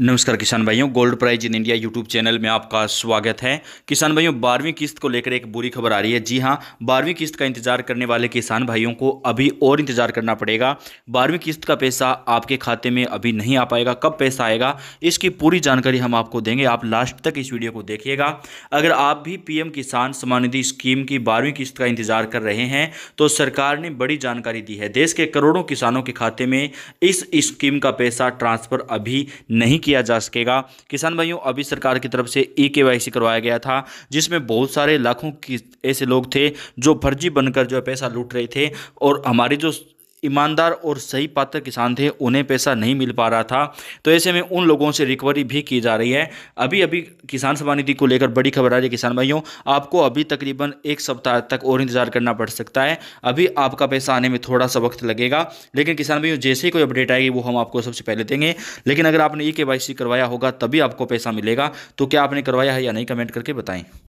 नमस्कार किसान भाइयों gold price in India YouTube channel में आपका स्वागत है किसान भाइयों बारहवीं किस्त को लेकर एक बुरी खबर आ रही है जी हां बारहवीं किस्त का इंतजार करने वाले किसान भाइयों को अभी और इंतजार करना पड़ेगा बारहवीं किस्त का पैसा आपके खाते में अभी नहीं आ पाएगा कब पैसा आएगा इसकी पूरी जानकारी हम आपको देंगे आप लास्ट तक इस वीडियो को देखिएगा अगर आप भी पी किसान सम्मान निधि स्कीम की बारहवीं किस्त का इंतजार कर रहे हैं तो सरकार ने बड़ी जानकारी दी है देश के करोड़ों किसानों के खाते में इस स्कीम का पैसा ट्रांसफर अभी नहीं किया जा सकेगा किसान भाइयों अभी सरकार की तरफ से ई e के करवाया गया था जिसमें बहुत सारे लाखों ऐसे लोग थे जो फर्जी बनकर जो पैसा लूट रहे थे और हमारी जो ईमानदार और सही पात्र किसान थे उन्हें पैसा नहीं मिल पा रहा था तो ऐसे में उन लोगों से रिकवरी भी की जा रही है अभी अभी किसान सभा निधि को लेकर बड़ी खबर आ रही है किसान भाइयों आपको अभी तकरीबन एक सप्ताह तक और इंतजार करना पड़ सकता है अभी आपका पैसा आने में थोड़ा सा वक्त लगेगा लेकिन किसान भाइयों जैसे ही कोई अपडेट आएगी वो हम आपको सबसे पहले देंगे लेकिन अगर आपने ई के करवाया होगा तभी आपको पैसा मिलेगा तो क्या आपने करवाया है या नहीं कमेंट करके बताएं